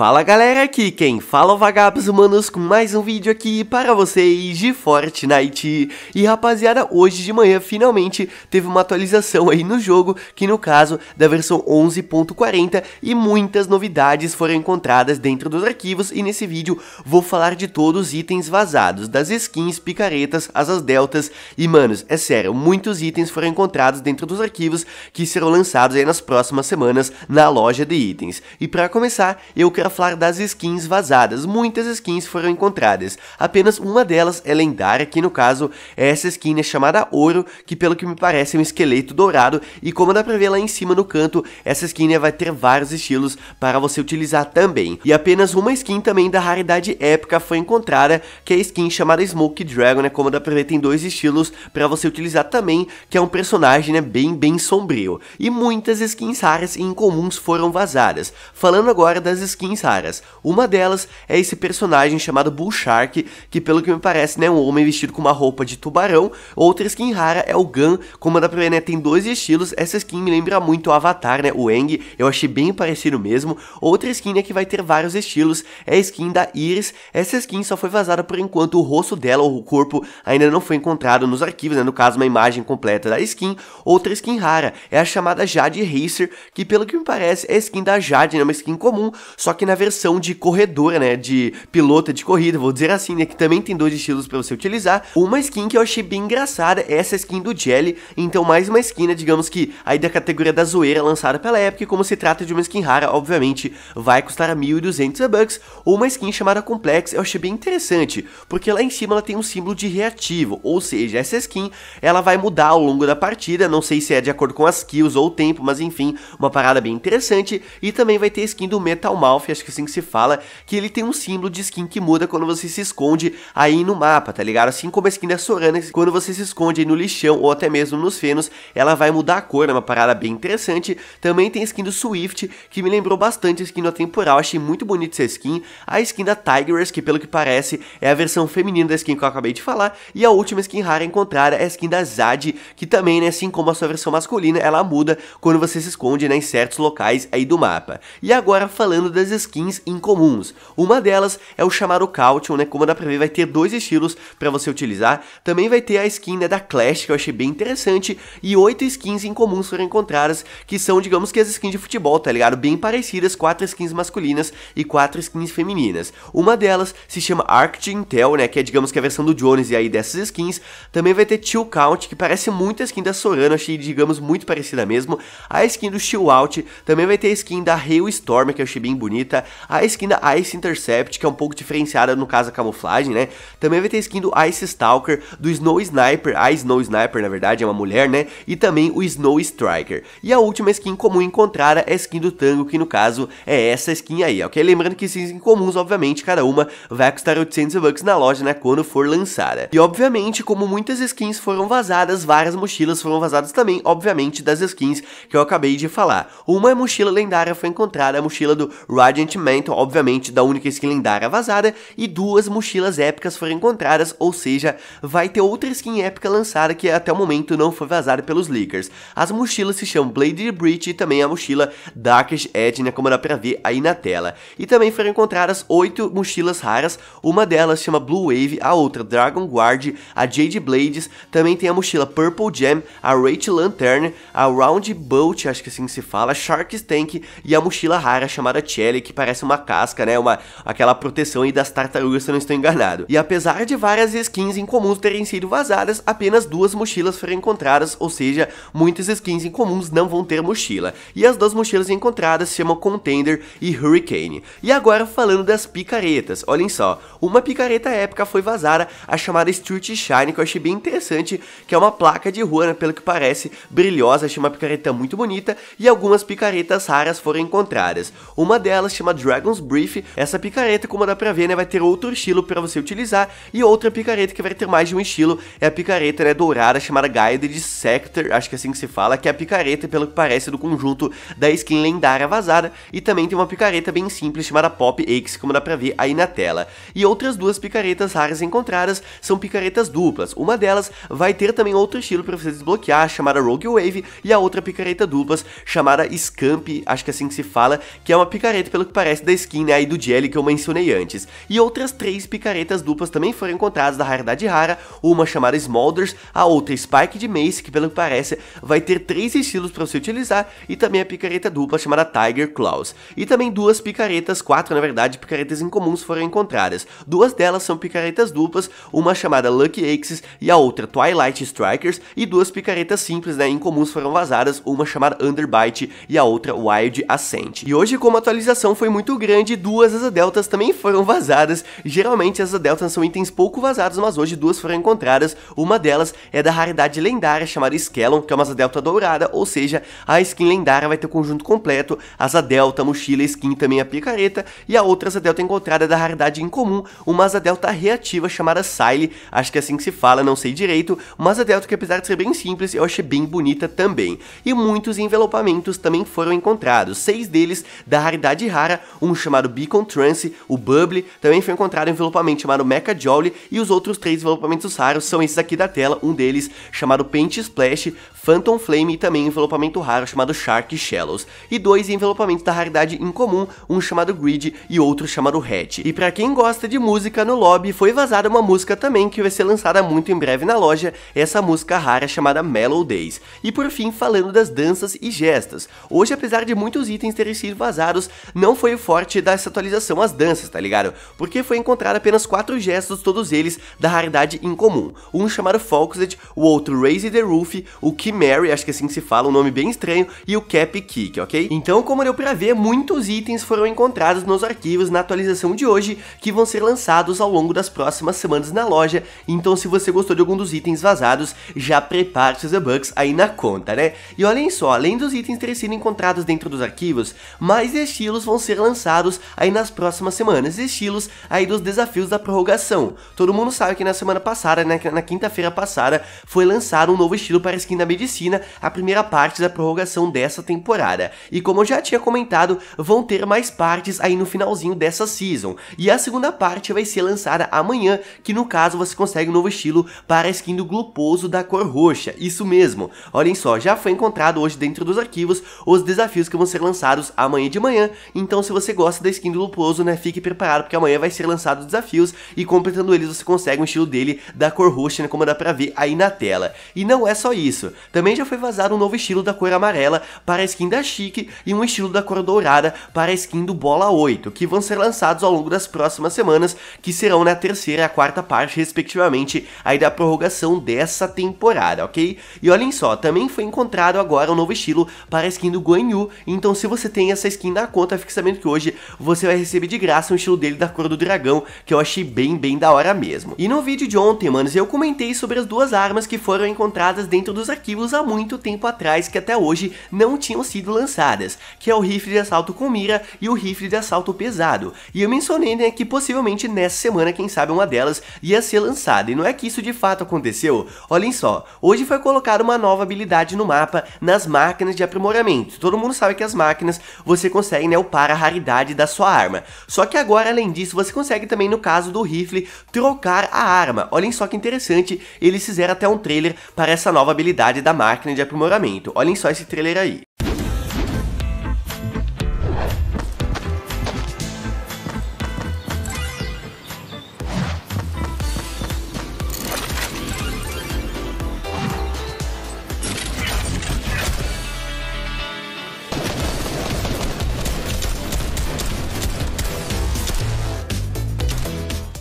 Fala galera, aqui quem fala é o Vagabos Humanos com mais um vídeo aqui para vocês de Fortnite. E rapaziada, hoje de manhã finalmente teve uma atualização aí no jogo, que no caso da versão 11.40 e muitas novidades foram encontradas dentro dos arquivos e nesse vídeo vou falar de todos os itens vazados, das skins, picaretas, asas deltas e manos, é sério, muitos itens foram encontrados dentro dos arquivos que serão lançados aí nas próximas semanas na loja de itens. E para começar, eu quero falar das skins vazadas. Muitas skins foram encontradas, apenas uma delas é lendária, que no caso é essa skin é chamada Ouro, que pelo que me parece é um esqueleto dourado, e como dá pra ver lá em cima no canto, essa skin né, vai ter vários estilos para você utilizar também. E apenas uma skin também da raridade épica foi encontrada, que é a skin chamada Smoke Dragon, né, como dá pra ver tem dois estilos para você utilizar também, que é um personagem né, bem, bem sombrio. E muitas skins raras e incomuns foram vazadas. Falando agora das skins skins raras. Uma delas é esse personagem chamado Bull Shark, que pelo que me parece né, é um homem vestido com uma roupa de tubarão. Outra skin rara é o Gun, como dá pra ver, né, tem dois estilos. Essa skin me lembra muito o Avatar, né, o Eng, eu achei bem parecido mesmo. Outra skin né, que vai ter vários estilos é a skin da Iris. Essa skin só foi vazada por enquanto, o rosto dela ou o corpo ainda não foi encontrado nos arquivos, né, no caso uma imagem completa da skin. Outra skin rara é a chamada Jade Racer, que pelo que me parece é a skin da Jade, né, uma skin comum, só que que na versão de corredor, né, de pilota de corrida, vou dizer assim, né, que também tem dois estilos para você utilizar. Uma skin que eu achei bem engraçada, é essa skin do Jelly, então mais uma skin, né, digamos que aí da categoria da zoeira lançada pela e como se trata de uma skin rara, obviamente vai custar 1.200 bucks, ou uma skin chamada Complex, eu achei bem interessante, porque lá em cima ela tem um símbolo de reativo, ou seja, essa skin, ela vai mudar ao longo da partida, não sei se é de acordo com as kills ou o tempo, mas enfim, uma parada bem interessante, e também vai ter skin do Metal Mouth que acho que assim que se fala, que ele tem um símbolo de skin que muda quando você se esconde aí no mapa, tá ligado? Assim como a skin da Sorana, quando você se esconde aí no lixão ou até mesmo nos fenos, ela vai mudar a cor, é uma parada bem interessante. Também tem a skin do Swift, que me lembrou bastante a skin da temporal, achei muito bonita essa skin. A skin da Tigress, que pelo que parece é a versão feminina da skin que eu acabei de falar. E a última skin rara encontrada é a skin da Zad, que também, né, assim como a sua versão masculina, ela muda quando você se esconde né, em certos locais aí do mapa. E agora falando das skins incomuns. Uma delas é o chamado Caution, né? Como dá pra ver, vai ter dois estilos para você utilizar. Também vai ter a skin né, da Clash, que eu achei bem interessante. E oito skins incomuns foram encontradas, que são, digamos que as skins de futebol, tá ligado? Bem parecidas, quatro skins masculinas e quatro skins femininas. Uma delas se chama Arct Intel, né? Que é, digamos que a versão do Jones e aí dessas skins. Também vai ter Chill Count, que parece muito a skin da Sorana, achei, digamos, muito parecida mesmo. A skin do Chill Out, também vai ter a skin da Hail Storm, que eu achei bem bonita a skin da Ice Intercept, que é um pouco diferenciada no caso da camuflagem, né? Também vai ter a skin do Ice Stalker, do Snow Sniper, a Snow Sniper na verdade é uma mulher, né? E também o Snow Striker. E a última skin comum encontrada é a skin do Tango, que no caso é essa skin aí, ok? Lembrando que skins comuns, obviamente, cada uma vai custar 800 bucks na loja, né? Quando for lançada. E obviamente, como muitas skins foram vazadas, várias mochilas foram vazadas também, obviamente, das skins que eu acabei de falar. Uma é mochila lendária foi encontrada, a mochila do Rod adiantamento, obviamente, da única skin lendária vazada e duas mochilas épicas foram encontradas, ou seja, vai ter outra skin épica lançada que até o momento não foi vazada pelos leakers. As mochilas se chamam Blade Breach e também a mochila Darkest Edge, né, como dá pra ver aí na tela. E também foram encontradas oito mochilas raras, uma delas chama Blue Wave, a outra Dragon Guard, a Jade Blades, também tem a mochila Purple Gem, a Rage Lantern, a Round Bolt, acho que é assim se fala, Shark Tank e a mochila rara chamada Chelic, que parece uma casca, né? Uma, aquela proteção aí das tartarugas, se eu não estou enganado. E apesar de várias skins incomuns terem sido vazadas, apenas duas mochilas foram encontradas, ou seja, muitas skins incomuns não vão ter mochila. E as duas mochilas encontradas se chamam Contender e Hurricane. E agora falando das picaretas, olhem só, uma picareta épica foi vazada, a chamada Street Shine, que eu achei bem interessante, que é uma placa de rua, né, pelo que parece, brilhosa, achei uma picareta muito bonita, e algumas picaretas raras foram encontradas. Uma delas chama Dragon's Brief. Essa picareta, como dá pra ver, né, vai ter outro estilo para você utilizar e outra picareta que vai ter mais de um estilo é a picareta, né, dourada chamada Guided Sector, acho que é assim que se fala, que é a picareta, pelo que parece, do conjunto da skin lendária vazada e também tem uma picareta bem simples chamada Pop X, como dá pra ver aí na tela. E outras duas picaretas raras encontradas são picaretas duplas, uma delas vai ter também outro estilo para você desbloquear, chamada Rogue Wave, e a outra picareta duplas chamada Scamp, acho que é assim que se fala, que é uma picareta, pelo que que parece da skin né, aí do Jelly que eu mencionei antes. E outras três picaretas duplas também foram encontradas da raridade rara, uma chamada Smolders, a outra Spike de Mace, que pelo que parece vai ter três estilos para você utilizar, e também a picareta dupla chamada Tiger Claws. E também duas picaretas, quatro na verdade, picaretas incomuns foram encontradas. Duas delas são picaretas duplas, uma chamada Lucky Axes e a outra Twilight Strikers, e duas picaretas simples, né, incomuns foram vazadas, uma chamada Underbite e a outra Wild Ascent. E hoje, como atualização foi muito grande duas asa deltas também foram vazadas. Geralmente as asa deltas são itens pouco vazados, mas hoje duas foram encontradas. Uma delas é da raridade lendária chamada Skellon, que é uma asa delta dourada, ou seja, a skin lendária vai ter o conjunto completo, asa delta, mochila, skin também a picareta, e a outra asa delta encontrada é da raridade incomum, uma asa delta reativa chamada Sile, acho que é assim que se fala, não sei direito, uma asa delta que apesar de ser bem simples, eu achei bem bonita também. E muitos envelopamentos também foram encontrados, seis deles da raridade rara, um chamado Beacon Trance, o Bubble, também foi encontrado um envelopamento chamado Mecha Jolly, e os outros três envelopamentos raros são esses aqui da tela, um deles chamado Paint Splash, Phantom Flame e também um envelopamento raro chamado Shark Shallows, e dois envelopamentos da raridade incomum, um chamado Grid e outro chamado Hatch. E para quem gosta de música no lobby, foi vazada uma música também que vai ser lançada muito em breve na loja, essa música rara chamada Mellow Days. E por fim, falando das danças e gestas. Hoje, apesar de muitos itens terem sido vazados, não não foi o forte dessa atualização as danças, tá ligado? Porque foi encontrado apenas quatro gestos, todos eles da raridade incomum. Um chamado Folksed, o outro Raise the Roof, o Kimary, acho que é assim que se fala, um nome bem estranho, e o Cap Kick, ok? Então, como deu pra ver, muitos itens foram encontrados nos arquivos na atualização de hoje, que vão ser lançados ao longo das próximas semanas na loja, então se você gostou de algum dos itens vazados, já prepare seus bucks aí na conta, né? E olhem só, além dos itens terem sido encontrados dentro dos arquivos, mais estilos vão ser lançados aí nas próximas semanas, estilos aí dos desafios da prorrogação. Todo mundo sabe que na semana passada, na, né, na quinta-feira passada, foi lançado um novo estilo para a skin da medicina, a primeira parte da prorrogação dessa temporada. E como eu já tinha comentado, vão ter mais partes aí no finalzinho dessa season. E a segunda parte vai ser lançada amanhã, que no caso você consegue um novo estilo para a skin do gluposo da cor roxa. Isso mesmo. Olhem só, já foi encontrado hoje dentro dos arquivos os desafios que vão ser lançados amanhã de manhã, então se você gosta da skin do Luposo, né, fique preparado porque amanhã vai ser lançado os desafios e completando eles você consegue um estilo dele da cor roxa, né, como dá pra ver aí na tela. E não é só isso, também já foi vazado um novo estilo da cor amarela para a skin da Chique e um estilo da cor dourada para a skin do Bola 8, que vão ser lançados ao longo das próximas semanas, que serão na terceira e a quarta parte, respectivamente, aí da prorrogação dessa temporada, ok? E olhem só, também foi encontrado agora um novo estilo para a skin do Guanyu, então se você tem essa skin na conta, que hoje você vai receber de graça um estilo dele da cor do dragão, que eu achei bem, bem da hora mesmo. E no vídeo de ontem, manos, eu comentei sobre as duas armas que foram encontradas dentro dos arquivos há muito tempo atrás, que até hoje não tinham sido lançadas, que é o rifle de assalto com mira e o rifle de assalto pesado. E eu mencionei, né, que possivelmente nessa semana, quem sabe uma delas ia ser lançada, e não é que isso de fato aconteceu. Olhem só, hoje foi colocada uma nova habilidade no mapa nas máquinas de aprimoramento. Todo mundo sabe que as máquinas você consegue, né, upar a raridade da sua arma. Só que agora, além disso, você consegue também, no caso do rifle, trocar a arma. Olhem só que interessante, eles fizeram até um trailer para essa nova habilidade da máquina de aprimoramento. Olhem só esse trailer aí.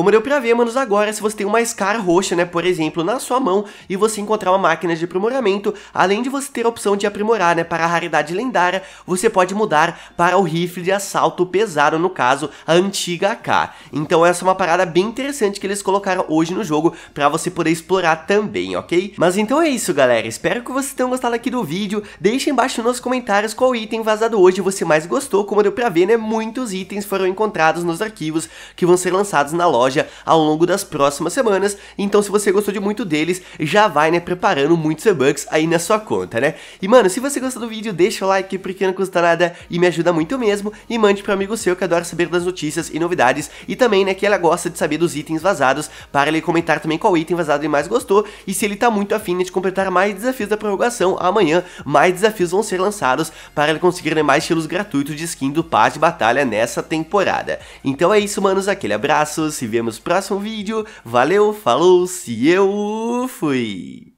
Como deu pra ver, manos, agora se você tem uma Scar roxa, né, por exemplo, na sua mão e você encontrar uma máquina de aprimoramento, além de você ter a opção de aprimorar, né, para a raridade lendária, você pode mudar para o rifle de assalto pesado, no caso, a antiga AK. Então essa é uma parada bem interessante que eles colocaram hoje no jogo pra você poder explorar também, ok? Mas então é isso, galera. Espero que vocês tenham gostado aqui do vídeo. Deixem embaixo nos comentários qual item vazado hoje você mais gostou. Como deu pra ver, né, muitos itens foram encontrados nos arquivos que vão ser lançados na loja loja ao longo das próximas semanas, então se você gostou de muito deles, já vai, né, preparando muitos e-bucks aí na sua conta, né? E mano, se você gostou do vídeo, deixa o like porque não custa nada e me ajuda muito mesmo, e mande para amigo seu que adora saber das notícias e novidades, e também, né, que ela gosta de saber dos itens vazados, para ele comentar também qual item vazado ele mais gostou, e se ele tá muito afim né, de completar mais desafios da prorrogação amanhã, mais desafios vão ser lançados para ele conseguir né, mais estilos gratuitos de skin do Paz de batalha nessa temporada. Então é isso, manos, aquele abraço, se vê vemos no próximo vídeo. Valeu, falou, se eu fui!